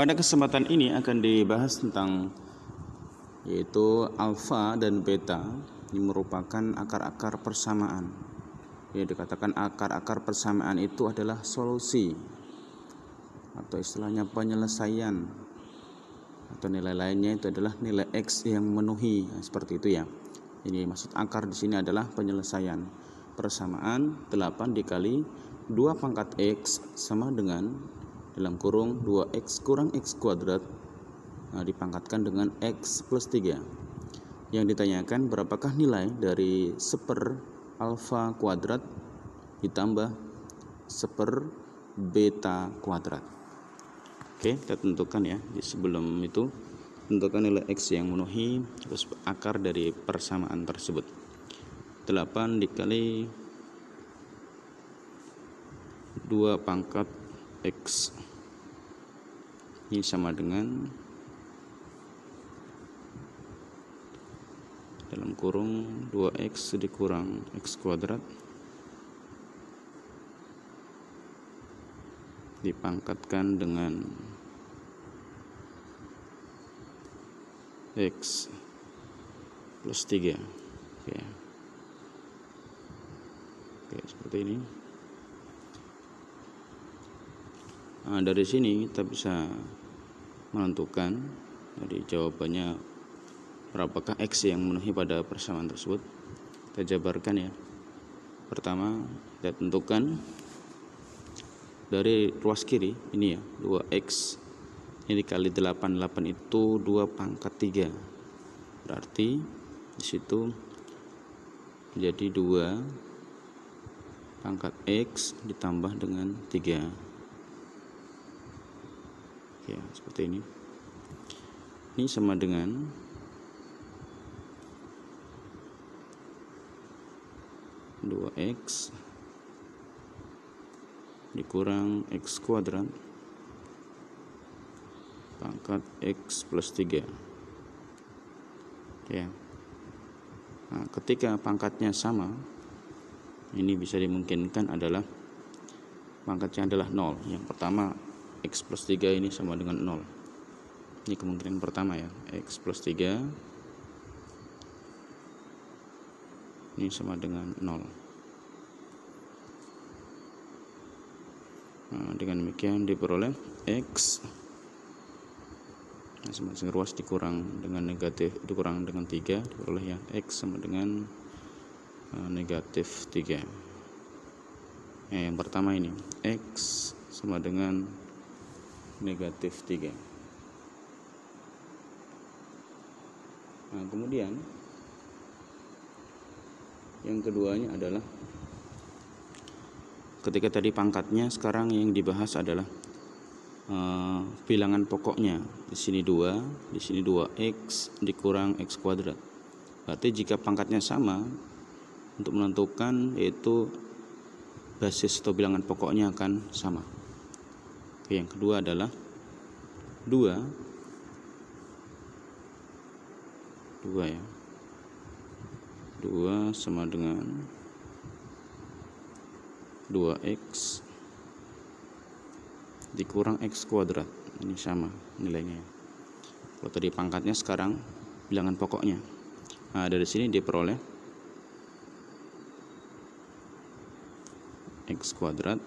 Pada kesempatan ini akan dibahas tentang yaitu alfa dan beta yang merupakan akar-akar persamaan. Ya dikatakan akar-akar persamaan itu adalah solusi atau istilahnya penyelesaian atau nilai lainnya itu adalah nilai x yang memenuhi nah, seperti itu ya. Ini maksud akar di sini adalah penyelesaian persamaan 8 dikali 2 pangkat x sama dengan dalam kurung 2x kurang x kuadrat nah, dipangkatkan dengan x plus 3 yang ditanyakan berapakah nilai dari seper alfa kuadrat ditambah seper beta kuadrat oke kita tentukan ya di sebelum itu tentukan nilai x yang memenuhi akar dari persamaan tersebut 8 dikali 2 pangkat x Y sama dengan dalam kurung 2x dikurang x kuadrat dipangkatkan dengan x plus 3 oke oke seperti ini nah, dari sini kita bisa menentukan jadi jawabannya berapakah X yang memenuhi pada persamaan tersebut kita jabarkan ya pertama kita tentukan dari ruas kiri ini ya 2X ini dikali 8 8 itu 2 pangkat 3 berarti disitu menjadi 2 pangkat X ditambah dengan 3 ya seperti ini ini sama dengan dua x dikurang x kuadrat pangkat x plus 3 ya nah, ketika pangkatnya sama ini bisa dimungkinkan adalah pangkatnya adalah 0 yang pertama X plus 3 ini sama dengan 0 ini kemungkinan pertama ya X plus 3 ini sama dengan 0 nah, dengan demikian diperoleh X nah, semakin ruas dikurang dengan negatif dikurang dengan 3 diperoleh ya X sama dengan eh, negatif 3 nah, yang pertama ini X sama dengan negatif 3 nah kemudian yang keduanya adalah ketika tadi pangkatnya sekarang yang dibahas adalah e, bilangan pokoknya di sini 2 di sini 2x dikurang x kuadrat berarti jika pangkatnya sama untuk menentukan yaitu basis atau bilangan pokoknya akan sama Oke, yang kedua adalah 2 2 ya. 2 sama dengan 2x dikurang x kuadrat ini sama nilainya ya. kalau tadi pangkatnya sekarang bilangan pokoknya nah dari sini diperoleh x kuadrat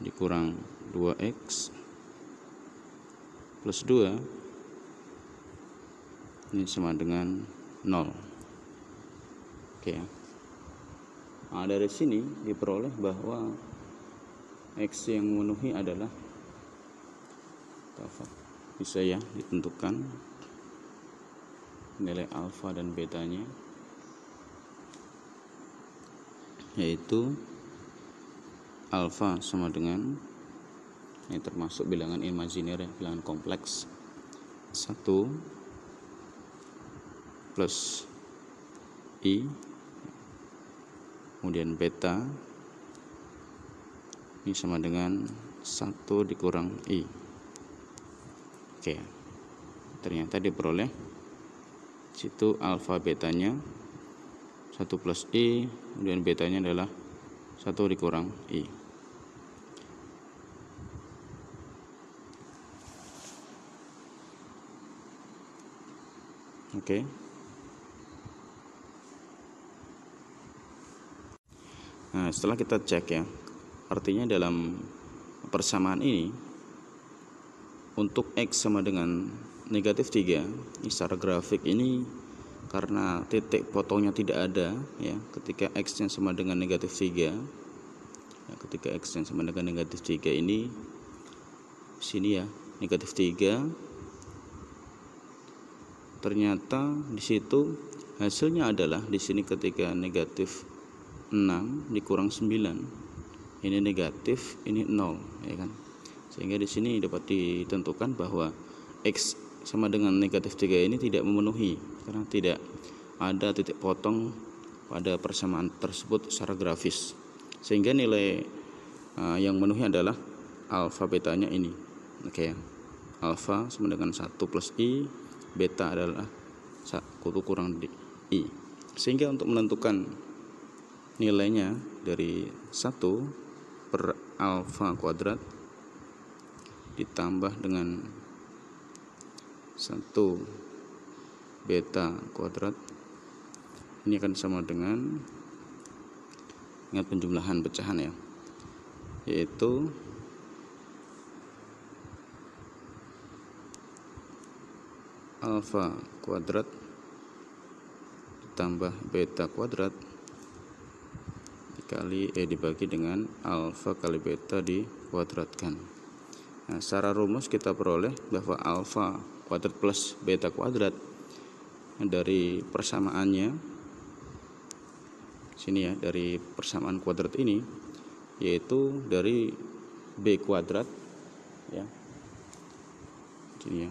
dikurang 2x plus 2 ini sama dengan 0 oke ya nah, dari sini diperoleh bahwa x yang memenuhi adalah alfa bisa ya ditentukan nilai alfa dan betanya yaitu alfa sama dengan ini termasuk bilangan imajiner ya, bilangan kompleks 1 plus i kemudian beta ini sama dengan 1 dikurang i oke ternyata diperoleh situ alfa betanya 1 plus i kemudian betanya adalah satu dikurang i oke okay. nah setelah kita cek ya artinya dalam persamaan ini untuk X sama dengan negatif 3 secara grafik ini karena titik potongnya tidak ada ya ketika x nya sama dengan negatif 3 ya, ketika x nya sama dengan negatif 3 ini sini ya negatif 3 ternyata di situ hasilnya adalah di sini ketika negatif 6 dikurang 9 ini negatif ini 0 ya kan sehingga di sini dapat ditentukan bahwa x sama dengan negatif 3 ini tidak memenuhi karena tidak ada titik potong pada persamaan tersebut secara grafis sehingga nilai uh, yang memenuhi adalah alfa betanya ini oke okay, ya. alfa sama dengan 1 plus i beta adalah satu kurang di i sehingga untuk menentukan nilainya dari 1 per alfa kuadrat ditambah dengan 1 beta kuadrat ini akan sama dengan ingat penjumlahan pecahan ya yaitu alfa kuadrat ditambah beta kuadrat dikali eh dibagi dengan alfa kali beta dikuadratkan. Nah, secara rumus kita peroleh bahwa alfa kuadrat plus beta kuadrat nah, dari persamaannya sini ya dari persamaan kuadrat ini yaitu dari b kuadrat ya sini ya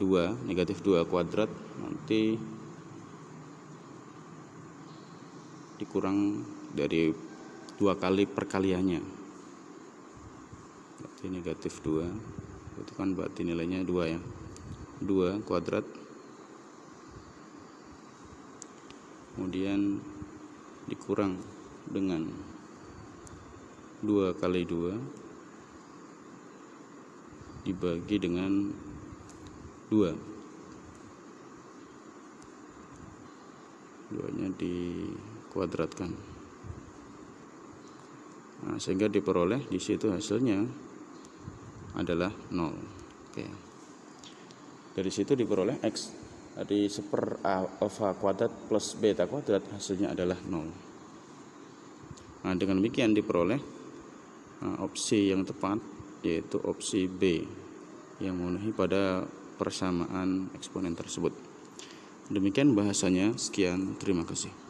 2 negatif 2 kuadrat nanti dikurang dari dua kali perkaliannya berarti negatif 2 itu kan berarti nilainya 2 ya 2 kuadrat kemudian dikurang dengan 2 kali 2 dibagi dengan 2 2 nya dikuadratkan nah, sehingga diperoleh di situ hasilnya adalah 0 oke okay dari situ diperoleh x dari seper a alfa kuadrat plus beta kuadrat hasilnya adalah 0 nah dengan demikian diperoleh nah, opsi yang tepat yaitu opsi B yang memenuhi pada persamaan eksponen tersebut demikian bahasanya sekian terima kasih